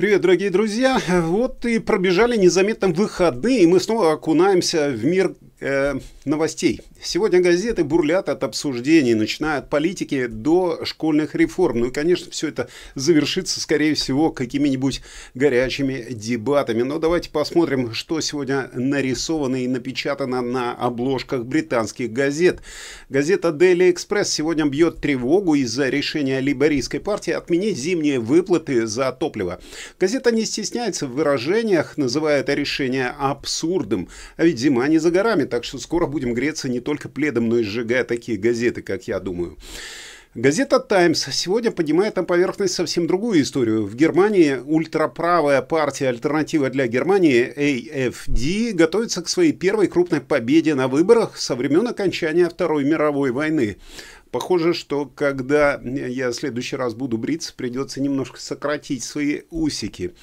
Привет, дорогие друзья! Вот и пробежали незаметно выходные, и мы снова окунаемся в мир э, новостей. Сегодня газеты бурлят от обсуждений, начиная от политики до школьных реформ. Ну и, конечно, все это завершится, скорее всего, какими-нибудь горячими дебатами. Но давайте посмотрим, что сегодня нарисовано и напечатано на обложках британских газет. Газета Daily Express сегодня бьет тревогу из-за решения либерийской партии отменить зимние выплаты за топливо. Газета не стесняется в выражениях, называя это решение абсурдом. А ведь зима не за горами так что скоро будем греться не только пледом, но и сжигая такие газеты, как я думаю. Газета «Таймс» сегодня поднимает на поверхность совсем другую историю. В Германии ультраправая партия «Альтернатива для Германии» AFD «А готовится к своей первой крупной победе на выборах со времен окончания Второй мировой войны. Похоже, что когда я в следующий раз буду бриться, придется немножко сократить свои усики.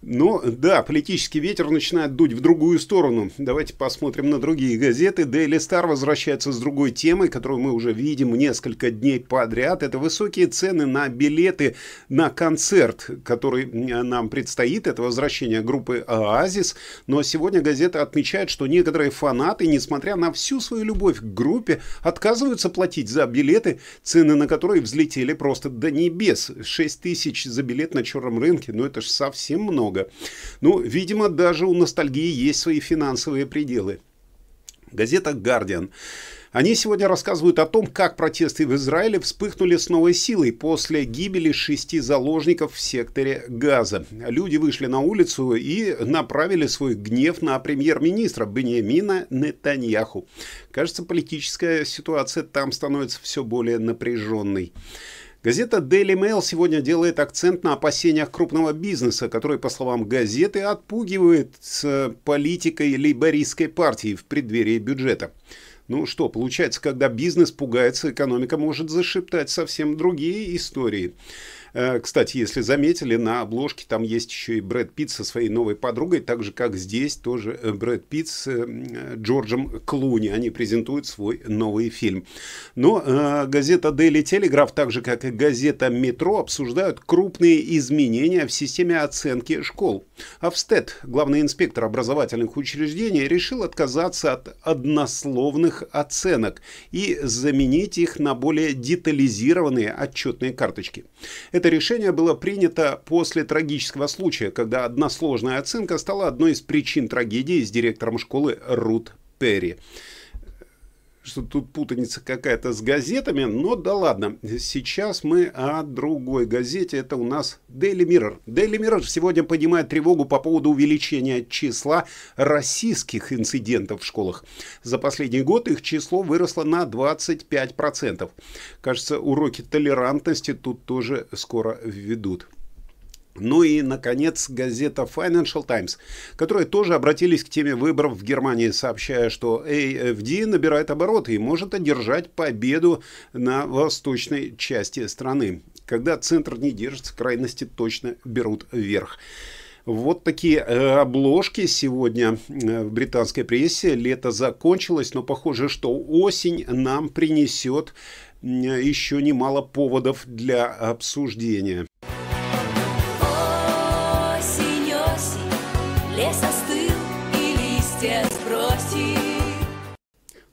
Но да, политический ветер начинает дуть в другую сторону. Давайте посмотрим на другие газеты. Daily Star возвращается с другой темой, которую мы уже видим несколько дней подряд. Это высокие цены на билеты на концерт, который нам предстоит. Это возвращение группы «Оазис». Но сегодня газета отмечает, что некоторые фанаты, несмотря на всю свою любовь к группе, отказываются платить за билеты билеты, цены на которые взлетели просто до небес. 6 тысяч за билет на черном рынке, ну это же совсем много. Ну, видимо, даже у ностальгии есть свои финансовые пределы. Газета «Гардиан». Они сегодня рассказывают о том, как протесты в Израиле вспыхнули с новой силой после гибели шести заложников в секторе Газа. Люди вышли на улицу и направили свой гнев на премьер-министра Бениамина Нетаньяху. Кажется, политическая ситуация там становится все более напряженной. Газета Daily Mail сегодня делает акцент на опасениях крупного бизнеса, который, по словам газеты, отпугивает с политикой лейбористской партии в преддверии бюджета. Ну что, получается, когда бизнес пугается, экономика может зашептать совсем другие истории. Э, кстати, если заметили, на обложке там есть еще и Брэд Питт со своей новой подругой, так же, как здесь тоже э, Брэд Питт с э, Джорджем Клуни. Они презентуют свой новый фильм. Но газета Daily Telegraph, так же, как и газета Метро, обсуждают крупные изменения в системе оценки школ. Австед, главный инспектор образовательных учреждений, решил отказаться от однословных оценок и заменить их на более детализированные отчетные карточки. Это это решение было принято после трагического случая, когда односложная оценка стала одной из причин трагедии с директором школы Рут Перри что тут путаница какая-то с газетами, но да ладно. Сейчас мы о другой газете, это у нас Daily Mirror. Daily Mirror сегодня поднимает тревогу по поводу увеличения числа российских инцидентов в школах. За последний год их число выросло на 25%. Кажется, уроки толерантности тут тоже скоро введут. Ну и, наконец, газета Financial Times, которые тоже обратились к теме выборов в Германии, сообщая, что AFD набирает обороты и может одержать победу на восточной части страны. Когда центр не держится, крайности точно берут вверх. Вот такие э, обложки сегодня э, в британской прессе. Лето закончилось, но похоже, что осень нам принесет еще немало поводов для обсуждения. Лес остыл и листья сбросил.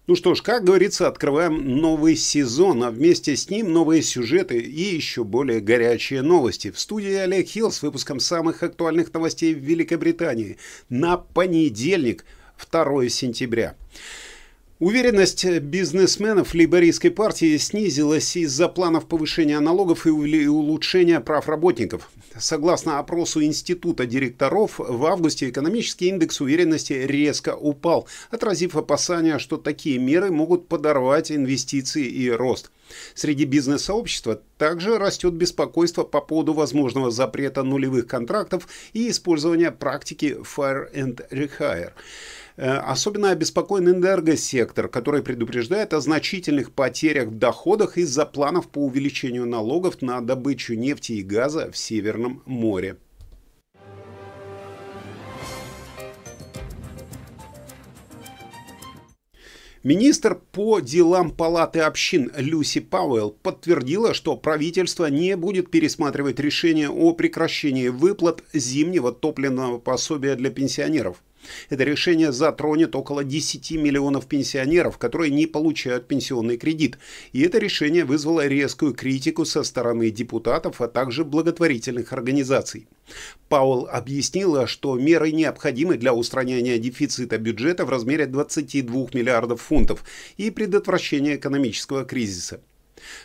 Ну что ж, как говорится, открываем новый сезон, а вместе с ним новые сюжеты и еще более горячие новости. В студии Олег Хилл с выпуском самых актуальных новостей в Великобритании на понедельник, 2 сентября. Уверенность бизнесменов лейбористской партии снизилась из-за планов повышения налогов и улучшения прав работников. Согласно опросу Института директоров, в августе экономический индекс уверенности резко упал, отразив опасания, что такие меры могут подорвать инвестиции и рост. Среди бизнес-сообщества также растет беспокойство по поводу возможного запрета нулевых контрактов и использования практики «fire and rehire». Э, особенно обеспокоен энергосектор, который предупреждает о значительных потерях в доходах из-за планов по увеличению налогов на добычу нефти и газа в Северном море. Министр по делам Палаты общин Люси Пауэлл подтвердила, что правительство не будет пересматривать решение о прекращении выплат зимнего топливного пособия для пенсионеров. Это решение затронет около 10 миллионов пенсионеров, которые не получают пенсионный кредит. И это решение вызвало резкую критику со стороны депутатов, а также благотворительных организаций. Паул объяснила, что меры необходимы для устранения дефицита бюджета в размере 22 миллиардов фунтов и предотвращения экономического кризиса.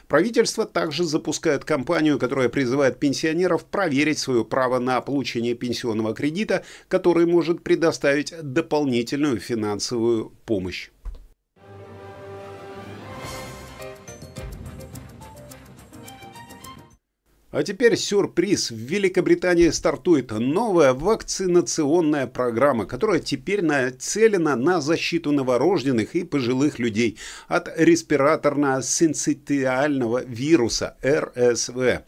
Правительство также запускает кампанию, которая призывает пенсионеров проверить свое право на получение пенсионного кредита, который может предоставить дополнительную финансовую помощь. А теперь сюрприз. В Великобритании стартует новая вакцинационная программа, которая теперь нацелена на защиту новорожденных и пожилых людей от респираторно-синцитиального вируса РСВ.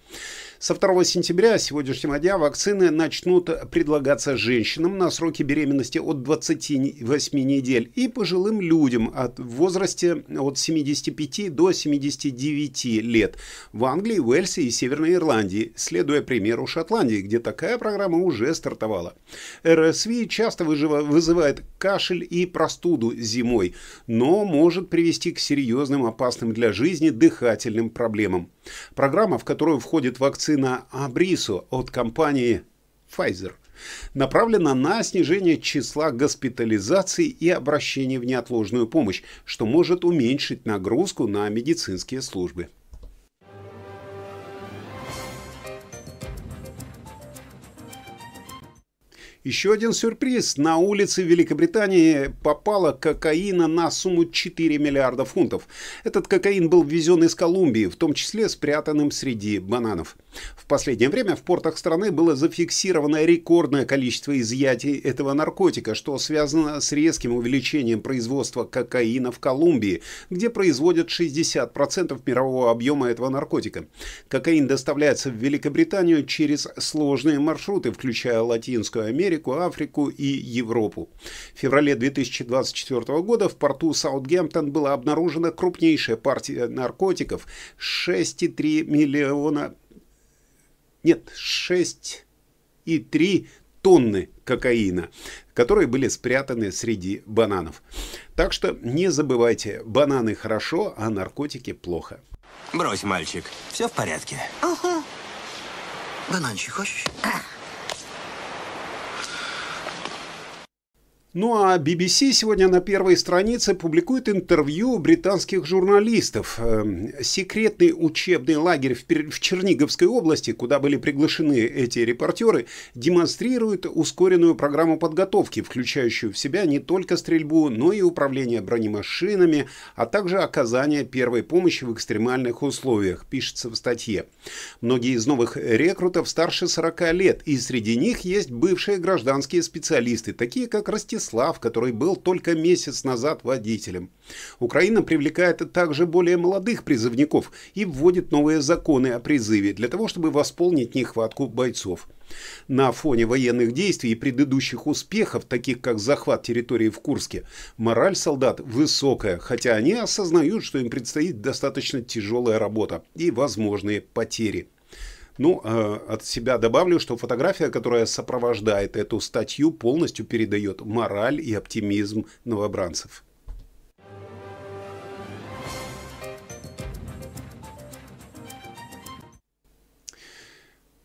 Со 2 сентября сегодняшнего дня вакцины начнут предлагаться женщинам на сроки беременности от 28 недель и пожилым людям от возрасте от 75 до 79 лет в Англии, Уэльсе и Северной Ирландии, следуя примеру Шотландии, где такая программа уже стартовала. РСВИ часто вызывает кашель и простуду зимой, но может привести к серьезным опасным для жизни дыхательным проблемам. Программа, в которую входит вакцина Абрису от компании Pfizer, направлена на снижение числа госпитализаций и обращений в неотложную помощь, что может уменьшить нагрузку на медицинские службы. Еще один сюрприз. На улице Великобритании попала кокаина на сумму 4 миллиарда фунтов. Этот кокаин был ввезен из Колумбии, в том числе спрятанным среди бананов. В последнее время в портах страны было зафиксировано рекордное количество изъятий этого наркотика, что связано с резким увеличением производства кокаина в Колумбии, где производят 60% мирового объема этого наркотика. Кокаин доставляется в Великобританию через сложные маршруты, включая Латинскую Америку, Америку, Африку и Европу. В феврале 2024 года в порту Саутгемптон была обнаружена крупнейшая партия наркотиков 6,3 миллиона... Нет, 6,3 тонны кокаина, которые были спрятаны среди бананов. Так что не забывайте, бананы хорошо, а наркотики плохо. Брось, мальчик, все в порядке. Ага. Бананчик хочешь? Ну а BBC сегодня на первой странице публикует интервью британских журналистов. Эм, секретный учебный лагерь в Черниговской области, куда были приглашены эти репортеры, демонстрирует ускоренную программу подготовки, включающую в себя не только стрельбу, но и управление бронемашинами, а также оказание первой помощи в экстремальных условиях, пишется в статье. Многие из новых рекрутов старше 40 лет, и среди них есть бывшие гражданские специалисты, такие как Ростислав Владислав, который был только месяц назад водителем. Украина привлекает также более молодых призывников и вводит новые законы о призыве для того, чтобы восполнить нехватку бойцов. На фоне военных действий и предыдущих успехов, таких как захват территории в Курске, мораль солдат высокая, хотя они осознают, что им предстоит достаточно тяжелая работа и возможные потери. Ну, э, от себя добавлю, что фотография, которая сопровождает эту статью, полностью передает мораль и оптимизм новобранцев.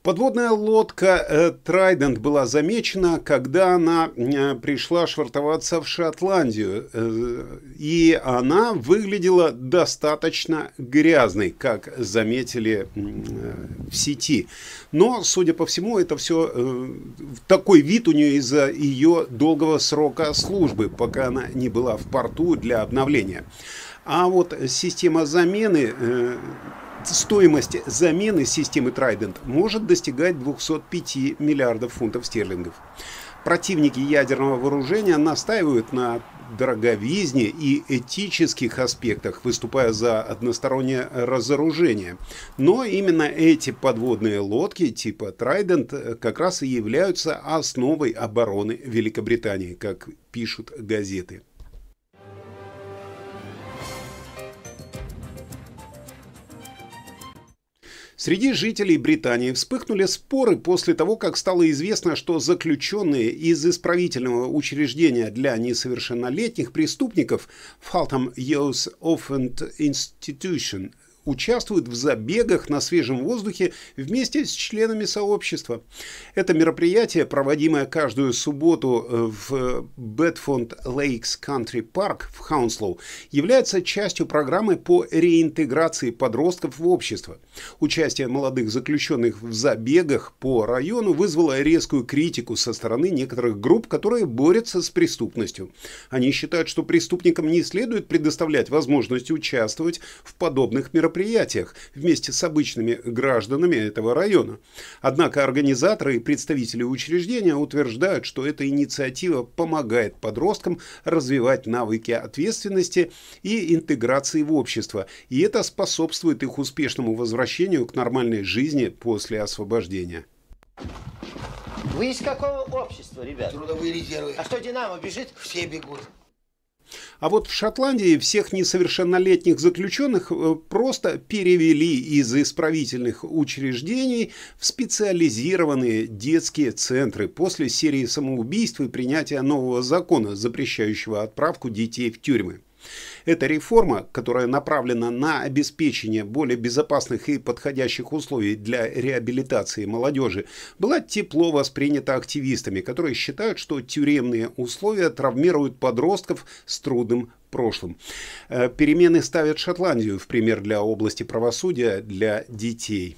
Подводная лодка Трайдент э, была замечена, когда она э, пришла швартоваться в Шотландию, э, и она выглядела достаточно грязной, как заметили в сети. Но, судя по всему, это все такой вид у нее из-за ее долгого срока службы, пока она не была в порту для обновления. А вот система замены стоимость замены системы Trident может достигать 205 миллиардов фунтов стерлингов. Противники ядерного вооружения настаивают на дороговизне и этических аспектах, выступая за одностороннее разоружение. Но именно эти подводные лодки типа Trident как раз и являются основой обороны Великобритании, как пишут газеты. Среди жителей Британии вспыхнули споры после того, как стало известно, что заключенные из исправительного учреждения для несовершеннолетних преступников Fulham Youth Offend Institution участвуют в забегах на свежем воздухе вместе с членами сообщества. Это мероприятие, проводимое каждую субботу э, в Бетфонд Лейкс Кантри Парк в Хаунслоу, является частью программы по реинтеграции подростков в общество. Участие молодых заключенных в забегах по району вызвало резкую критику со стороны некоторых групп, которые борются с преступностью. Они считают, что преступникам не следует предоставлять возможность участвовать в подобных мероприятиях мероприятиях вместе с обычными гражданами этого района. Однако организаторы и представители учреждения утверждают, что эта инициатива помогает подросткам развивать навыки ответственности и интеграции в общество, и это способствует их успешному возвращению к нормальной жизни после освобождения. Вы из какого общества, ребят? Трудовые резервы. А что, Динамо бежит? Все бегут. А вот в Шотландии всех несовершеннолетних заключенных э, просто перевели из исправительных учреждений в специализированные детские центры после серии самоубийств и принятия нового закона, запрещающего отправку детей в тюрьмы. Это реформа, которая направлена на обеспечение более безопасных и подходящих условий для реабилитации молодежи, была тепло воспринята активистами, которые считают, что тюремные условия травмируют подростков с трудным прошлым. Э, перемены ставят Шотландию в пример для области правосудия для детей.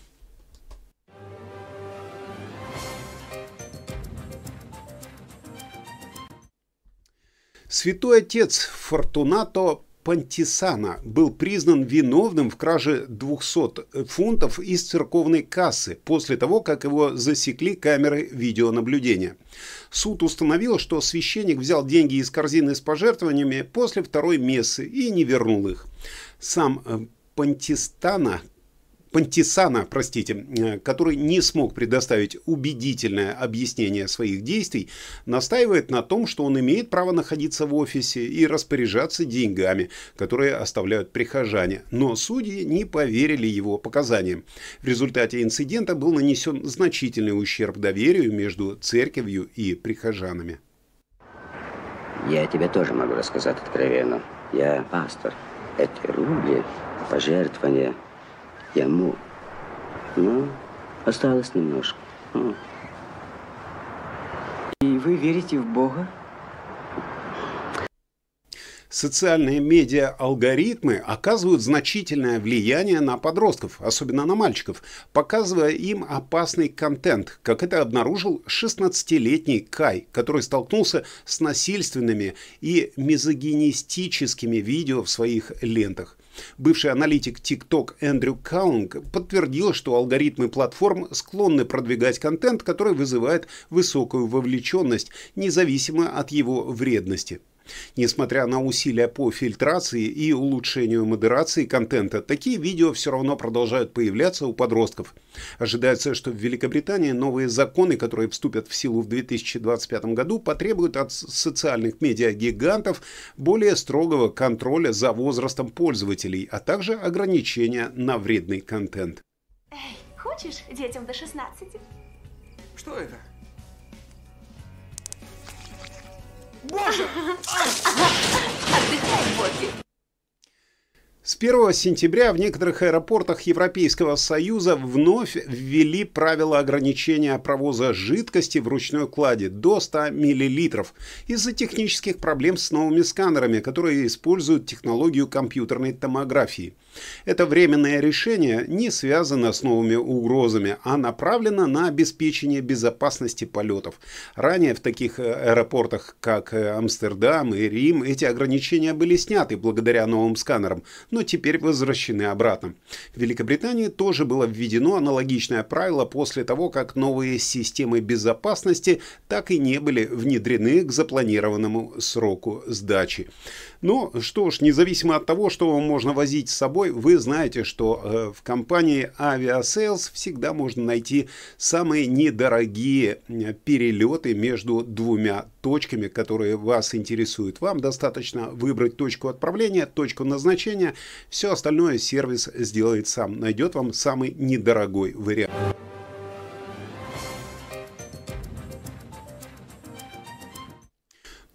Святой отец Фортунато Пантисана был признан виновным в краже 200 э, фунтов из церковной кассы после того, как его засекли камеры видеонаблюдения. Суд установил, что священник взял деньги из корзины с пожертвованиями после второй мессы и не вернул их. Сам э, Пантистана Пантисана, простите, э, который не смог предоставить убедительное объяснение своих действий, настаивает на том, что он имеет право находиться в офисе и распоряжаться деньгами, которые оставляют прихожане, но судьи не поверили его показаниям. В результате инцидента был нанесен значительный ущерб доверию между церковью и прихожанами. Я тебе тоже могу рассказать откровенно. Я пастор. Эти рубли, пожертвования – я мог. Но ну, осталось немножко. Ну. И вы верите в Бога? социальные медиа-алгоритмы оказывают значительное влияние на подростков, особенно на мальчиков, показывая им опасный контент, как это обнаружил 16-летний Кай, который столкнулся с насильственными и мизогинистическими видео в своих лентах. Бывший аналитик TikTok Эндрю Каунг подтвердил, что алгоритмы платформ склонны продвигать контент, который вызывает высокую вовлеченность, независимо от его вредности. Несмотря на усилия по фильтрации и улучшению модерации контента, такие видео все равно продолжают появляться у подростков. Ожидается, что в Великобритании новые законы, которые вступят в силу в 2025 году, потребуют от социальных медиагигантов более строгого контроля за возрастом пользователей, а также ограничения на вредный контент. Эй, хочешь детям до 16? Что это? Боже! Отдыхай, Боки! С 1 сентября в некоторых аэропортах Европейского Союза вновь ввели правила ограничения провоза жидкости в ручной кладе до 100 мл из-за технических проблем с новыми сканерами, которые используют технологию компьютерной томографии – это временное решение не связано с новыми угрозами, а направлено на обеспечение безопасности полетов. Ранее в таких э, аэропортах, как э, Амстердам и Рим, эти ограничения были сняты благодаря новым сканерам, но теперь возвращены обратно. В Великобритании тоже было введено аналогичное правило после того, как новые системы безопасности так и не были внедрены к запланированному сроку сдачи. Но ну, что ж, независимо от того, что вам можно возить с собой, собой, вы знаете, что э, в компании Aviasales всегда можно найти самые недорогие перелеты между двумя точками, которые вас интересуют. Вам достаточно выбрать точку отправления, точку назначения. Все остальное сервис сделает сам, найдет вам самый недорогой вариант.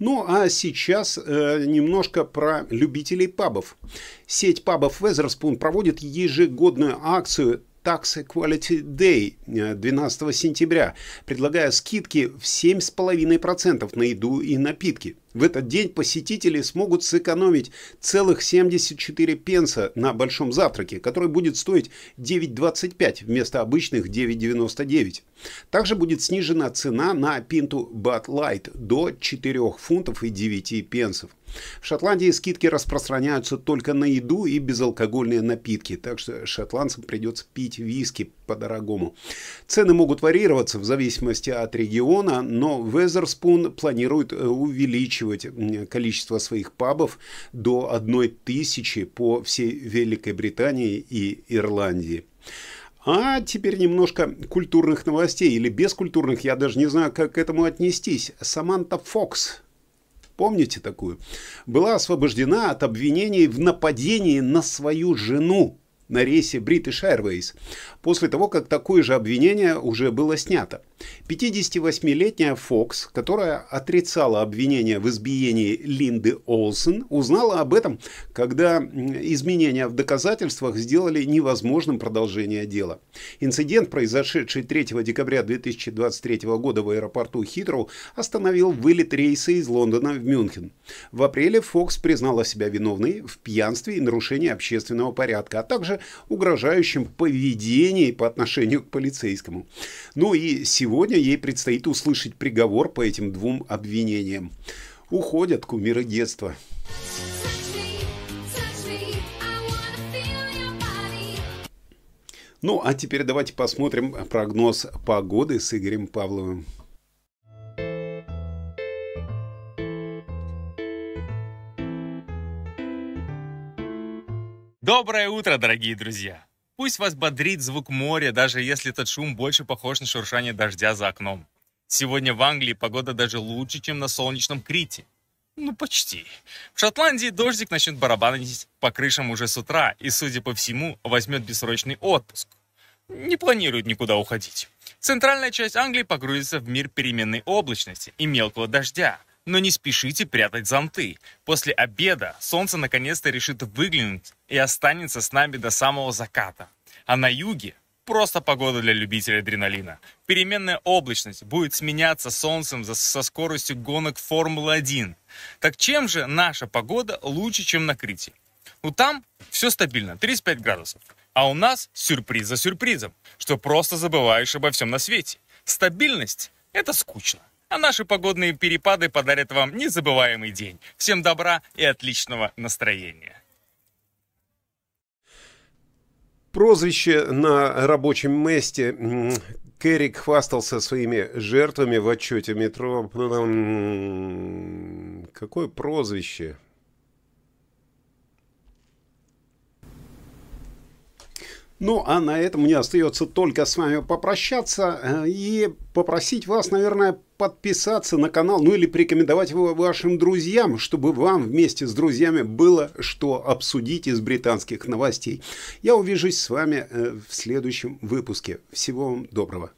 Ну а сейчас э, немножко про любителей пабов. Сеть пабов Weatherspoon проводит ежегодную акцию Tax Equality Day 12 э, сентября, предлагая скидки в 7,5% на еду и напитки. В этот день посетители смогут сэкономить целых 74 пенса на большом завтраке, который будет стоить 9,25 вместо обычных 9,99. Также будет снижена цена на пинту Bud Light до 4 фунтов и 9 пенсов. В Шотландии скидки распространяются только на еду и безалкогольные напитки, так что шотландцам придется пить виски по-дорогому. Цены могут варьироваться в зависимости от региона, но Везерспун планирует э, увеличивать количество своих пабов до одной тысячи по всей Великой Британии и Ирландии. А теперь немножко культурных новостей или бескультурных, я даже не знаю, как к этому отнестись. Саманта Фокс, помните такую, была освобождена от обвинений в нападении на свою жену на рейсе British Airways, после того, как такое же обвинение уже было снято. 58-летняя Фокс, которая отрицала обвинения в избиении Линды Олсен, узнала об этом, когда изменения в доказательствах сделали невозможным продолжение дела. Инцидент, произошедший 3 декабря 2023 года в аэропорту Хитроу, остановил вылет рейса из Лондона в Мюнхен. В апреле Фокс признала себя виновной в пьянстве и нарушении общественного порядка, а также угрожающем поведении по отношению к полицейскому. Ну и сегодня Сегодня ей предстоит услышать приговор по этим двум обвинениям. Уходят кумиры детства. Ну, а теперь давайте посмотрим прогноз погоды с Игорем Павловым. Доброе утро, дорогие друзья! Пусть вас бодрит звук моря, даже если этот шум больше похож на шуршание дождя за окном. Сегодня в Англии погода даже лучше, чем на солнечном Крите. Ну, почти. В Шотландии дождик начнет барабанить по крышам уже с утра и, судя по всему, возьмет бессрочный отпуск. Не планирует никуда уходить. Центральная часть Англии погрузится в мир переменной облачности и мелкого дождя – но не спешите прятать зонты. После обеда солнце наконец-то решит выглянуть и останется с нами до самого заката. А на юге просто погода для любителей адреналина. Переменная облачность будет сменяться солнцем со скоростью гонок Формулы-1. Так чем же наша погода лучше, чем на Крите? Ну там все стабильно, 35 градусов. А у нас сюрприз за сюрпризом, что просто забываешь обо всем на свете. Стабильность – это скучно а наши погодные перепады подарят вам незабываемый день. Всем добра и отличного настроения. Прозвище на рабочем месте Керрик хвастался своими жертвами в отчете метро. Какое прозвище? Ну, а на этом мне остается только с вами попрощаться э, и попросить вас, наверное, подписаться на канал, ну или порекомендовать его вашим друзьям, чтобы вам вместе с друзьями было что обсудить из британских новостей. Я увижусь с вами э, в следующем выпуске. Всего вам доброго.